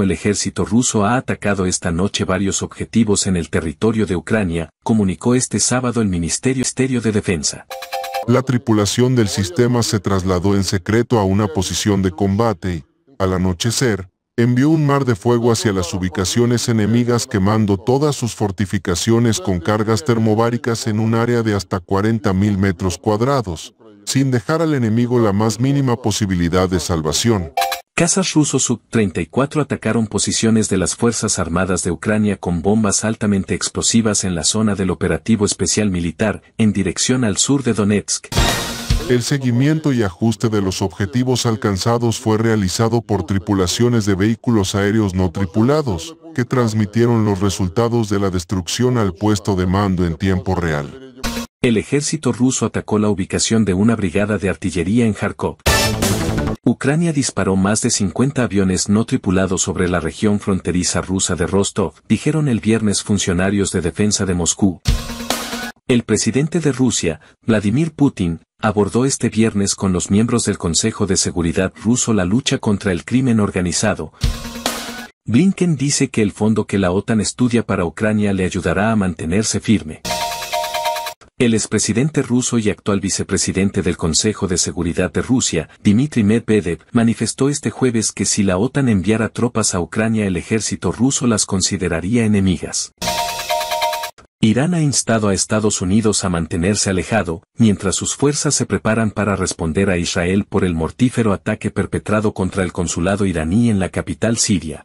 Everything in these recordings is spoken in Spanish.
El ejército ruso ha atacado esta noche varios objetivos en el territorio de Ucrania, comunicó este sábado el Ministerio de Defensa. La tripulación del sistema se trasladó en secreto a una posición de combate y, al anochecer, envió un mar de fuego hacia las ubicaciones enemigas quemando todas sus fortificaciones con cargas termobáricas en un área de hasta 40.000 metros cuadrados, sin dejar al enemigo la más mínima posibilidad de salvación. Casas rusos Sub-34 atacaron posiciones de las Fuerzas Armadas de Ucrania con bombas altamente explosivas en la zona del operativo especial militar, en dirección al sur de Donetsk. El seguimiento y ajuste de los objetivos alcanzados fue realizado por tripulaciones de vehículos aéreos no tripulados, que transmitieron los resultados de la destrucción al puesto de mando en tiempo real. El ejército ruso atacó la ubicación de una brigada de artillería en Kharkov. Ucrania disparó más de 50 aviones no tripulados sobre la región fronteriza rusa de Rostov, dijeron el viernes funcionarios de defensa de Moscú. El presidente de Rusia, Vladimir Putin, abordó este viernes con los miembros del Consejo de Seguridad ruso la lucha contra el crimen organizado. Blinken dice que el fondo que la OTAN estudia para Ucrania le ayudará a mantenerse firme. El expresidente ruso y actual vicepresidente del Consejo de Seguridad de Rusia, Dmitry Medvedev, manifestó este jueves que si la OTAN enviara tropas a Ucrania el ejército ruso las consideraría enemigas. Irán ha instado a Estados Unidos a mantenerse alejado, mientras sus fuerzas se preparan para responder a Israel por el mortífero ataque perpetrado contra el consulado iraní en la capital siria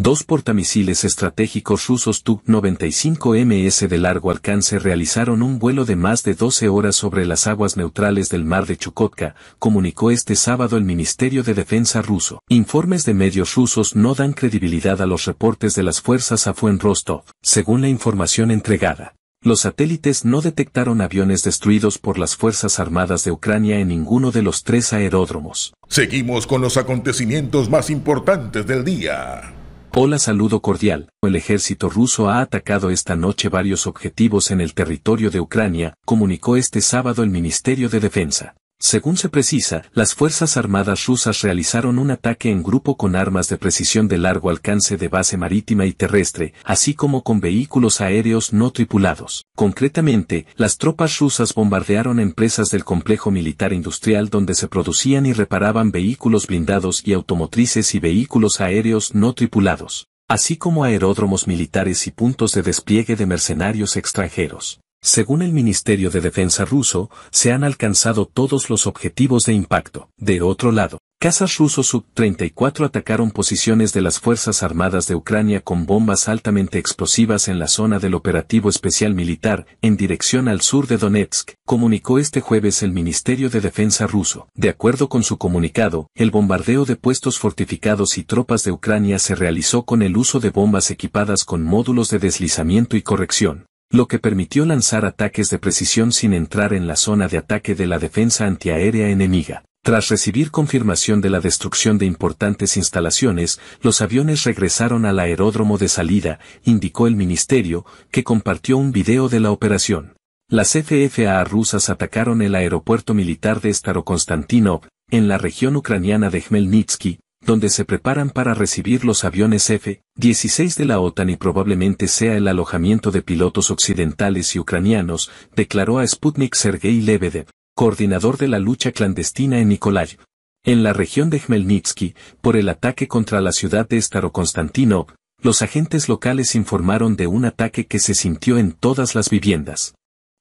dos portamisiles estratégicos rusos tu 95 ms de largo alcance realizaron un vuelo de más de 12 horas sobre las aguas neutrales del mar de Chukotka, comunicó este sábado el Ministerio de Defensa ruso. Informes de medios rusos no dan credibilidad a los reportes de las fuerzas a en Rostov, según la información entregada. Los satélites no detectaron aviones destruidos por las Fuerzas Armadas de Ucrania en ninguno de los tres aeródromos. Seguimos con los acontecimientos más importantes del día. Hola saludo cordial. El ejército ruso ha atacado esta noche varios objetivos en el territorio de Ucrania, comunicó este sábado el Ministerio de Defensa. Según se precisa, las Fuerzas Armadas rusas realizaron un ataque en grupo con armas de precisión de largo alcance de base marítima y terrestre, así como con vehículos aéreos no tripulados. Concretamente, las tropas rusas bombardearon empresas del complejo militar industrial donde se producían y reparaban vehículos blindados y automotrices y vehículos aéreos no tripulados, así como aeródromos militares y puntos de despliegue de mercenarios extranjeros. Según el Ministerio de Defensa ruso, se han alcanzado todos los objetivos de impacto. De otro lado, cazas rusos Sub-34 atacaron posiciones de las Fuerzas Armadas de Ucrania con bombas altamente explosivas en la zona del operativo especial militar en dirección al sur de Donetsk, comunicó este jueves el Ministerio de Defensa ruso. De acuerdo con su comunicado, el bombardeo de puestos fortificados y tropas de Ucrania se realizó con el uso de bombas equipadas con módulos de deslizamiento y corrección lo que permitió lanzar ataques de precisión sin entrar en la zona de ataque de la defensa antiaérea enemiga. Tras recibir confirmación de la destrucción de importantes instalaciones, los aviones regresaron al aeródromo de salida, indicó el ministerio, que compartió un video de la operación. Las FFA rusas atacaron el aeropuerto militar de Starokonstantinov, en la región ucraniana de Khmelnytsky, donde se preparan para recibir los aviones F-16 de la OTAN y probablemente sea el alojamiento de pilotos occidentales y ucranianos, declaró a Sputnik Sergei Lebedev, coordinador de la lucha clandestina en Nikolayev. en la región de Khmelnytsky, por el ataque contra la ciudad de Starokonstantinov, los agentes locales informaron de un ataque que se sintió en todas las viviendas.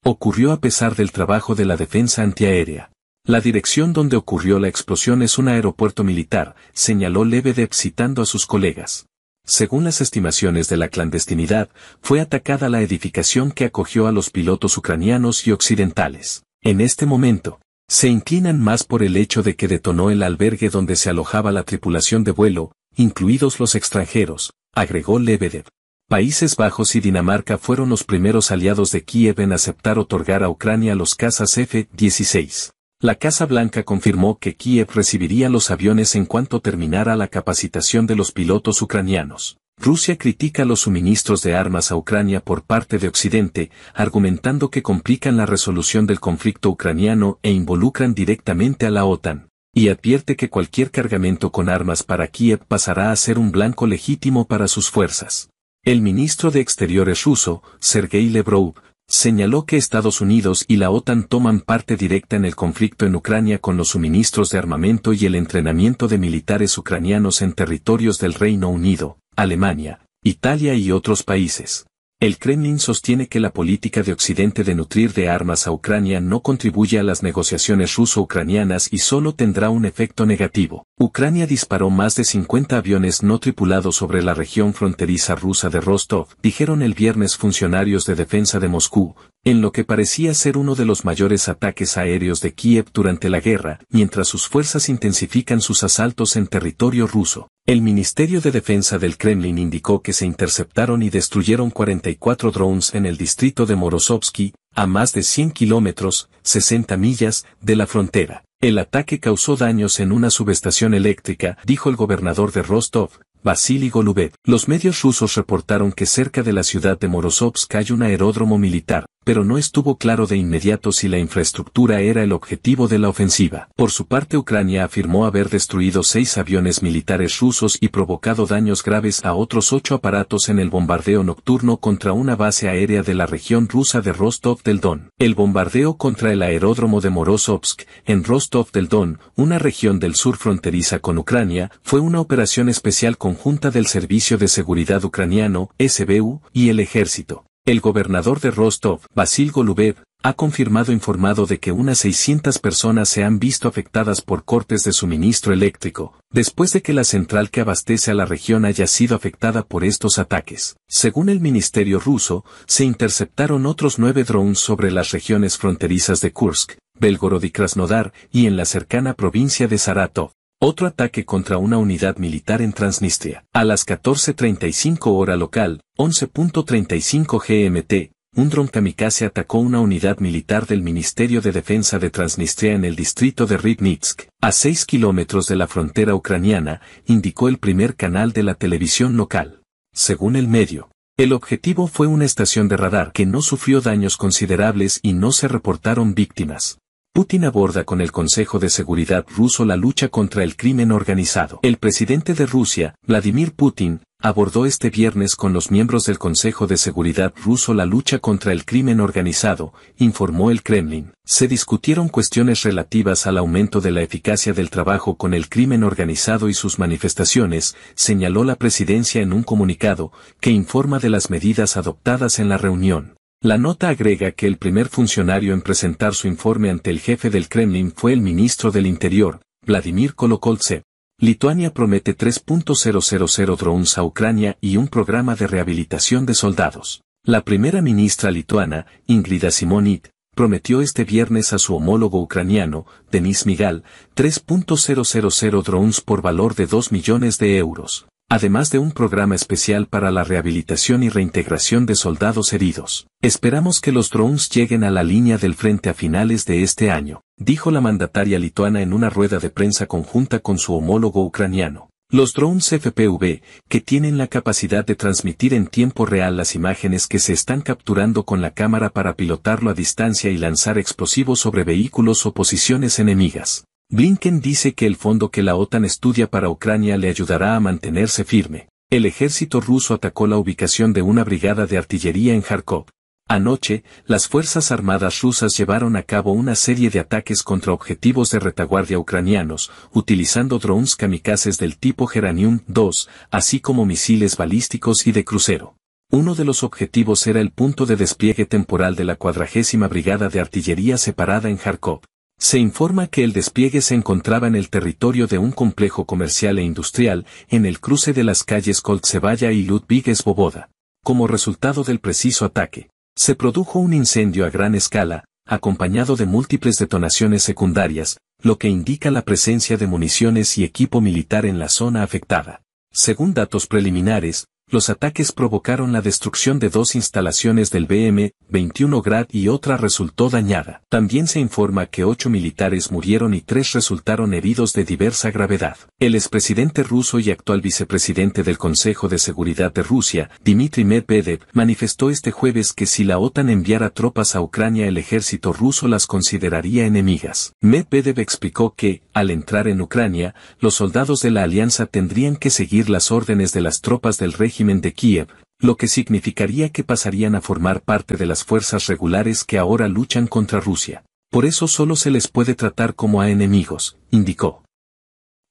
Ocurrió a pesar del trabajo de la defensa antiaérea. La dirección donde ocurrió la explosión es un aeropuerto militar, señaló Lebedev citando a sus colegas. Según las estimaciones de la clandestinidad, fue atacada la edificación que acogió a los pilotos ucranianos y occidentales. En este momento, se inclinan más por el hecho de que detonó el albergue donde se alojaba la tripulación de vuelo, incluidos los extranjeros, agregó Lebedev. Países Bajos y Dinamarca fueron los primeros aliados de Kiev en aceptar otorgar a Ucrania los cazas F-16. La Casa Blanca confirmó que Kiev recibiría los aviones en cuanto terminara la capacitación de los pilotos ucranianos. Rusia critica los suministros de armas a Ucrania por parte de Occidente, argumentando que complican la resolución del conflicto ucraniano e involucran directamente a la OTAN, y advierte que cualquier cargamento con armas para Kiev pasará a ser un blanco legítimo para sus fuerzas. El ministro de Exteriores ruso, Sergei Lebrov, señaló que Estados Unidos y la OTAN toman parte directa en el conflicto en Ucrania con los suministros de armamento y el entrenamiento de militares ucranianos en territorios del Reino Unido, Alemania, Italia y otros países. El Kremlin sostiene que la política de Occidente de nutrir de armas a Ucrania no contribuye a las negociaciones ruso-ucranianas y solo tendrá un efecto negativo. Ucrania disparó más de 50 aviones no tripulados sobre la región fronteriza rusa de Rostov, dijeron el viernes funcionarios de defensa de Moscú, en lo que parecía ser uno de los mayores ataques aéreos de Kiev durante la guerra, mientras sus fuerzas intensifican sus asaltos en territorio ruso. El Ministerio de Defensa del Kremlin indicó que se interceptaron y destruyeron 44 drones en el distrito de Morozovsky, a más de 100 kilómetros, 60 millas, de la frontera. El ataque causó daños en una subestación eléctrica, dijo el gobernador de Rostov, Vasily Golubev. Los medios rusos reportaron que cerca de la ciudad de Morozovsk hay un aeródromo militar, pero no estuvo claro de inmediato si la infraestructura era el objetivo de la ofensiva. Por su parte Ucrania afirmó haber destruido seis aviones militares rusos y provocado daños graves a otros ocho aparatos en el bombardeo nocturno contra una base aérea de la región rusa de Rostov del Don. El bombardeo contra el aeródromo de Morozovsk, en Rostov del Don, una región del sur fronteriza con Ucrania, fue una operación especial conjunta del Servicio de Seguridad Ucraniano, SBU, y el Ejército. El gobernador de Rostov, Vasil Golubev, ha confirmado informado de que unas 600 personas se han visto afectadas por cortes de suministro eléctrico, después de que la central que abastece a la región haya sido afectada por estos ataques. Según el ministerio ruso, se interceptaron otros nueve drones sobre las regiones fronterizas de Kursk, Belgorod y Krasnodar, y en la cercana provincia de Saratov. Otro ataque contra una unidad militar en Transnistria. A las 14.35 hora local, 11.35 GMT, un dron kamikaze atacó una unidad militar del Ministerio de Defensa de Transnistria en el distrito de Rybnitsk, a 6 kilómetros de la frontera ucraniana, indicó el primer canal de la televisión local. Según el medio, el objetivo fue una estación de radar que no sufrió daños considerables y no se reportaron víctimas. Putin aborda con el Consejo de Seguridad ruso la lucha contra el crimen organizado. El presidente de Rusia, Vladimir Putin, abordó este viernes con los miembros del Consejo de Seguridad ruso la lucha contra el crimen organizado, informó el Kremlin. Se discutieron cuestiones relativas al aumento de la eficacia del trabajo con el crimen organizado y sus manifestaciones, señaló la presidencia en un comunicado, que informa de las medidas adoptadas en la reunión. La nota agrega que el primer funcionario en presentar su informe ante el jefe del Kremlin fue el ministro del Interior, Vladimir Kolokoltsev. Lituania promete 3.000 drones a Ucrania y un programa de rehabilitación de soldados. La primera ministra lituana, Ingrida Simonit, prometió este viernes a su homólogo ucraniano, Denis Migal, 3.000 drones por valor de 2 millones de euros además de un programa especial para la rehabilitación y reintegración de soldados heridos. Esperamos que los drones lleguen a la línea del frente a finales de este año, dijo la mandataria lituana en una rueda de prensa conjunta con su homólogo ucraniano. Los drones FPV, que tienen la capacidad de transmitir en tiempo real las imágenes que se están capturando con la cámara para pilotarlo a distancia y lanzar explosivos sobre vehículos o posiciones enemigas, Blinken dice que el fondo que la OTAN estudia para Ucrania le ayudará a mantenerse firme. El ejército ruso atacó la ubicación de una brigada de artillería en Kharkov. Anoche, las Fuerzas Armadas rusas llevaron a cabo una serie de ataques contra objetivos de retaguardia ucranianos, utilizando drones kamikazes del tipo Geranium-2, así como misiles balísticos y de crucero. Uno de los objetivos era el punto de despliegue temporal de la cuadragésima brigada de artillería separada en Kharkov. Se informa que el despliegue se encontraba en el territorio de un complejo comercial e industrial, en el cruce de las calles Koltsevaya y Ludwig Boboda. Como resultado del preciso ataque, se produjo un incendio a gran escala, acompañado de múltiples detonaciones secundarias, lo que indica la presencia de municiones y equipo militar en la zona afectada. Según datos preliminares, los ataques provocaron la destrucción de dos instalaciones del BM, 21 Grad y otra resultó dañada. También se informa que ocho militares murieron y tres resultaron heridos de diversa gravedad. El expresidente ruso y actual vicepresidente del Consejo de Seguridad de Rusia, Dmitry Medvedev, manifestó este jueves que si la OTAN enviara tropas a Ucrania el ejército ruso las consideraría enemigas. Medvedev explicó que, al entrar en Ucrania, los soldados de la alianza tendrían que seguir las órdenes de las tropas del régimen de Kiev, lo que significaría que pasarían a formar parte de las fuerzas regulares que ahora luchan contra Rusia. Por eso solo se les puede tratar como a enemigos, indicó.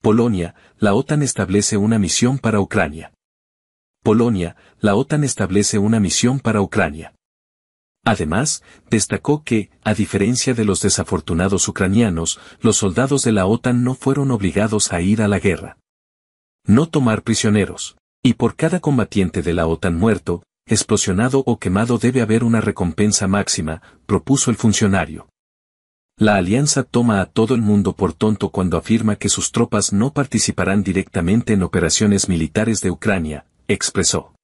Polonia, la OTAN establece una misión para Ucrania. Polonia, la OTAN establece una misión para Ucrania. Además, destacó que, a diferencia de los desafortunados ucranianos, los soldados de la OTAN no fueron obligados a ir a la guerra. No tomar prisioneros. Y por cada combatiente de la OTAN muerto, explosionado o quemado debe haber una recompensa máxima, propuso el funcionario. La alianza toma a todo el mundo por tonto cuando afirma que sus tropas no participarán directamente en operaciones militares de Ucrania, expresó.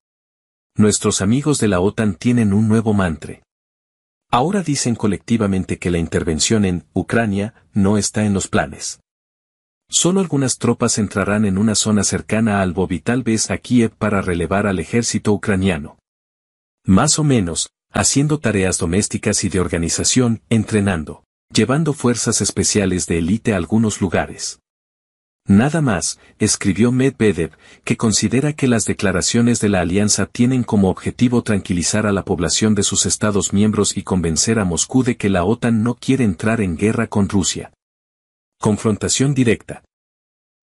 Nuestros amigos de la OTAN tienen un nuevo mantre. Ahora dicen colectivamente que la intervención en Ucrania no está en los planes. Solo algunas tropas entrarán en una zona cercana a Albov y tal vez a Kiev para relevar al ejército ucraniano. Más o menos, haciendo tareas domésticas y de organización, entrenando, llevando fuerzas especiales de élite a algunos lugares. Nada más, escribió Medvedev, que considera que las declaraciones de la alianza tienen como objetivo tranquilizar a la población de sus estados miembros y convencer a Moscú de que la OTAN no quiere entrar en guerra con Rusia confrontación directa.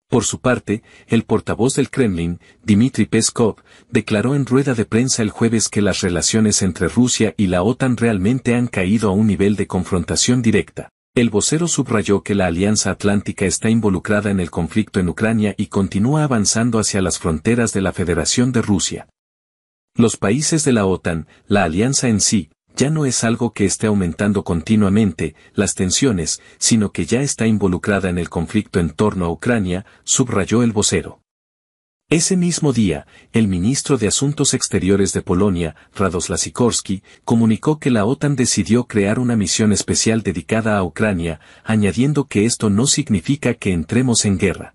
Por su parte, el portavoz del Kremlin, Dmitry Peskov, declaró en rueda de prensa el jueves que las relaciones entre Rusia y la OTAN realmente han caído a un nivel de confrontación directa. El vocero subrayó que la Alianza Atlántica está involucrada en el conflicto en Ucrania y continúa avanzando hacia las fronteras de la Federación de Rusia. Los países de la OTAN, la alianza en sí, ya no es algo que esté aumentando continuamente las tensiones, sino que ya está involucrada en el conflicto en torno a Ucrania, subrayó el vocero. Ese mismo día, el ministro de Asuntos Exteriores de Polonia, Radoslaw Sikorski, comunicó que la OTAN decidió crear una misión especial dedicada a Ucrania, añadiendo que esto no significa que entremos en guerra.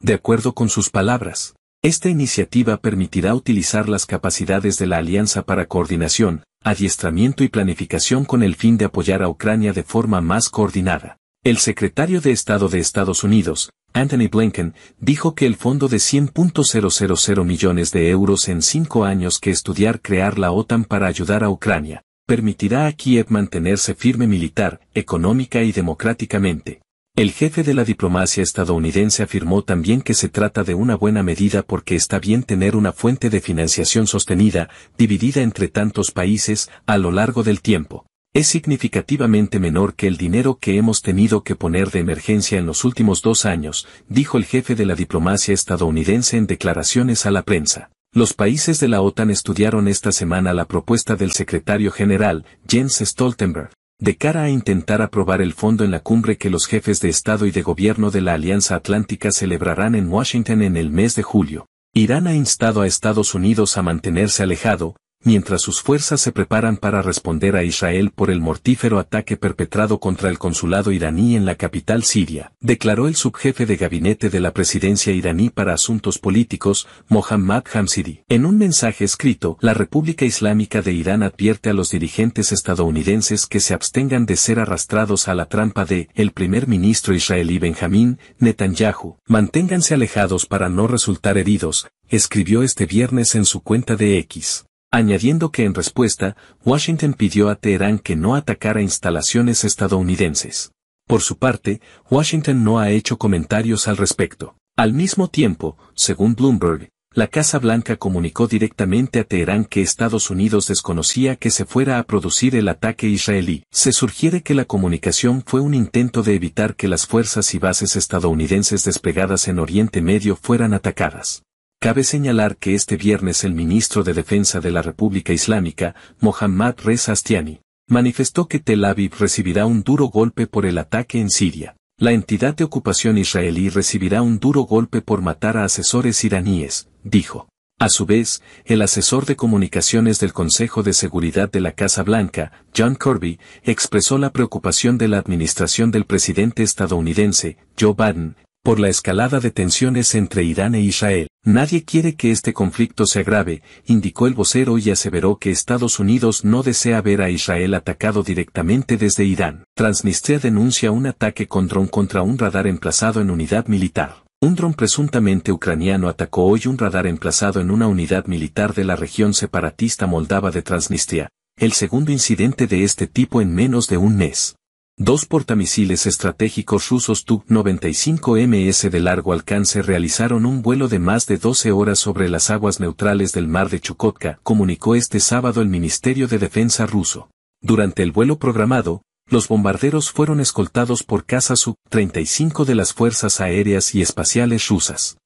De acuerdo con sus palabras, esta iniciativa permitirá utilizar las capacidades de la Alianza para Coordinación, Adiestramiento y planificación con el fin de apoyar a Ucrania de forma más coordinada. El secretario de Estado de Estados Unidos, Anthony Blinken, dijo que el fondo de 100.000 millones de euros en cinco años que estudiar crear la OTAN para ayudar a Ucrania, permitirá a Kiev mantenerse firme militar, económica y democráticamente, el jefe de la diplomacia estadounidense afirmó también que se trata de una buena medida porque está bien tener una fuente de financiación sostenida, dividida entre tantos países, a lo largo del tiempo. Es significativamente menor que el dinero que hemos tenido que poner de emergencia en los últimos dos años, dijo el jefe de la diplomacia estadounidense en declaraciones a la prensa. Los países de la OTAN estudiaron esta semana la propuesta del secretario general, Jens Stoltenberg, de cara a intentar aprobar el fondo en la cumbre que los jefes de Estado y de Gobierno de la Alianza Atlántica celebrarán en Washington en el mes de julio. Irán ha instado a Estados Unidos a mantenerse alejado, mientras sus fuerzas se preparan para responder a Israel por el mortífero ataque perpetrado contra el consulado iraní en la capital siria, declaró el subjefe de gabinete de la presidencia iraní para asuntos políticos, Mohammad Hamzidi. En un mensaje escrito, la República Islámica de Irán advierte a los dirigentes estadounidenses que se abstengan de ser arrastrados a la trampa de el primer ministro israelí Benjamín Netanyahu. Manténganse alejados para no resultar heridos, escribió este viernes en su cuenta de X añadiendo que en respuesta, Washington pidió a Teherán que no atacara instalaciones estadounidenses. Por su parte, Washington no ha hecho comentarios al respecto. Al mismo tiempo, según Bloomberg, la Casa Blanca comunicó directamente a Teherán que Estados Unidos desconocía que se fuera a producir el ataque israelí. Se sugiere que la comunicación fue un intento de evitar que las fuerzas y bases estadounidenses desplegadas en Oriente Medio fueran atacadas. Cabe señalar que este viernes el ministro de Defensa de la República Islámica, Mohammad Reza Astiani, manifestó que Tel Aviv recibirá un duro golpe por el ataque en Siria. La entidad de ocupación israelí recibirá un duro golpe por matar a asesores iraníes, dijo. A su vez, el asesor de comunicaciones del Consejo de Seguridad de la Casa Blanca, John Kirby, expresó la preocupación de la administración del presidente estadounidense, Joe Biden, por la escalada de tensiones entre Irán e Israel. Nadie quiere que este conflicto se agrave, indicó el vocero y aseveró que Estados Unidos no desea ver a Israel atacado directamente desde Irán. Transnistria denuncia un ataque con dron contra un radar emplazado en unidad militar. Un dron presuntamente ucraniano atacó hoy un radar emplazado en una unidad militar de la región separatista moldava de Transnistria, el segundo incidente de este tipo en menos de un mes. Dos portamisiles estratégicos rusos tu 95 ms de largo alcance realizaron un vuelo de más de 12 horas sobre las aguas neutrales del mar de Chukotka, comunicó este sábado el Ministerio de Defensa ruso. Durante el vuelo programado, los bombarderos fueron escoltados por cazas Su-35 de las Fuerzas Aéreas y Espaciales rusas.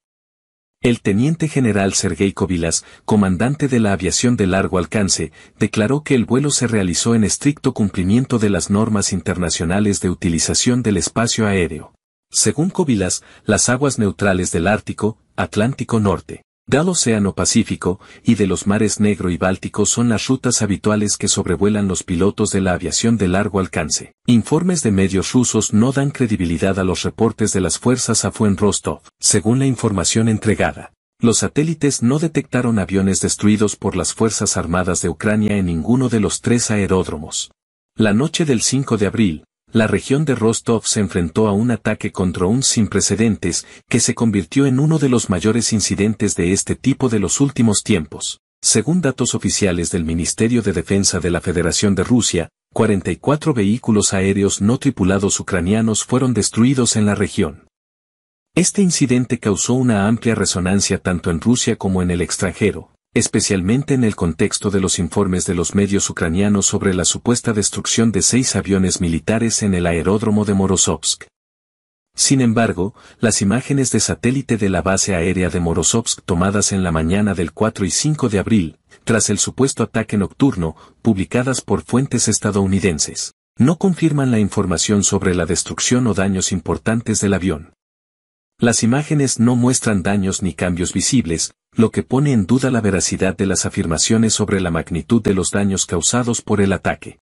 El teniente general Sergei Kovilas, comandante de la aviación de largo alcance, declaró que el vuelo se realizó en estricto cumplimiento de las normas internacionales de utilización del espacio aéreo. Según Kovilas, las aguas neutrales del Ártico, Atlántico Norte, del Océano Pacífico y de los mares Negro y Báltico son las rutas habituales que sobrevuelan los pilotos de la aviación de largo alcance. Informes de medios rusos no dan credibilidad a los reportes de las fuerzas a en Rostov, según la información entregada. Los satélites no detectaron aviones destruidos por las Fuerzas Armadas de Ucrania en ninguno de los tres aeródromos. La noche del 5 de abril, la región de Rostov se enfrentó a un ataque contra un sin precedentes que se convirtió en uno de los mayores incidentes de este tipo de los últimos tiempos. Según datos oficiales del Ministerio de Defensa de la Federación de Rusia, 44 vehículos aéreos no tripulados ucranianos fueron destruidos en la región. Este incidente causó una amplia resonancia tanto en Rusia como en el extranjero, especialmente en el contexto de los informes de los medios ucranianos sobre la supuesta destrucción de seis aviones militares en el aeródromo de Morozovsk. Sin embargo, las imágenes de satélite de la base aérea de Morozovsk tomadas en la mañana del 4 y 5 de abril, tras el supuesto ataque nocturno, publicadas por fuentes estadounidenses, no confirman la información sobre la destrucción o daños importantes del avión. Las imágenes no muestran daños ni cambios visibles, lo que pone en duda la veracidad de las afirmaciones sobre la magnitud de los daños causados por el ataque.